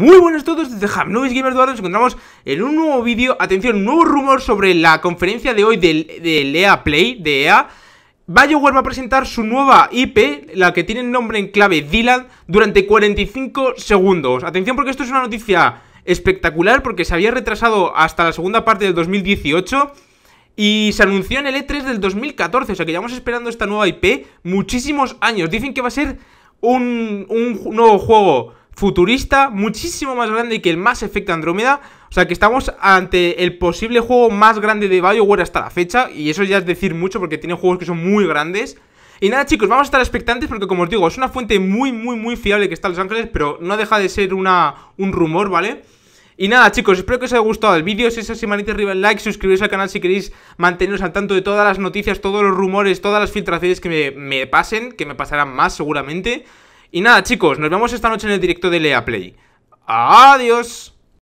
Muy buenas a todos desde Hamnovis Gamer Eduardo, nos encontramos en un nuevo vídeo, atención, un nuevo rumor sobre la conferencia de hoy de Lea EA Play, de EA BioWare va a presentar su nueva IP, la que tiene nombre en clave Dylan, durante 45 segundos Atención porque esto es una noticia espectacular porque se había retrasado hasta la segunda parte del 2018 y se anunció en el E3 del 2014, o sea que llevamos esperando esta nueva IP muchísimos años Dicen que va a ser un, un nuevo juego futurista, muchísimo más grande que el más efecto Andrómeda. O sea que estamos ante el posible juego más grande de Bioware hasta la fecha. Y eso ya es decir mucho porque tiene juegos que son muy grandes. Y nada chicos, vamos a estar expectantes porque como os digo, es una fuente muy muy muy fiable que está en Los Ángeles, pero no deja de ser una, un rumor, ¿vale? Y nada chicos, espero que os haya gustado el vídeo, si es así manita arriba el like, suscribiros al canal si queréis manteneros al tanto de todas las noticias, todos los rumores, todas las filtraciones que me pasen, que me pasarán más seguramente... Y nada, chicos, nos vemos esta noche en el directo de Lea Play. ¡Adiós!